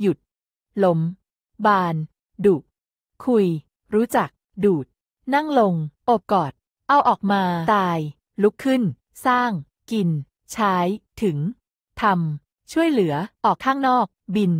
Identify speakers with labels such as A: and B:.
A: หยุดลม บาน ดุ คุย รู้จัก ดูด นั่งลง อบกอด เอาออกมา ตาย ลุกขึ้น สร้าง กิน ใช้ ถึง ทำ ช่วยเหลือ ออกข้างนอก บิน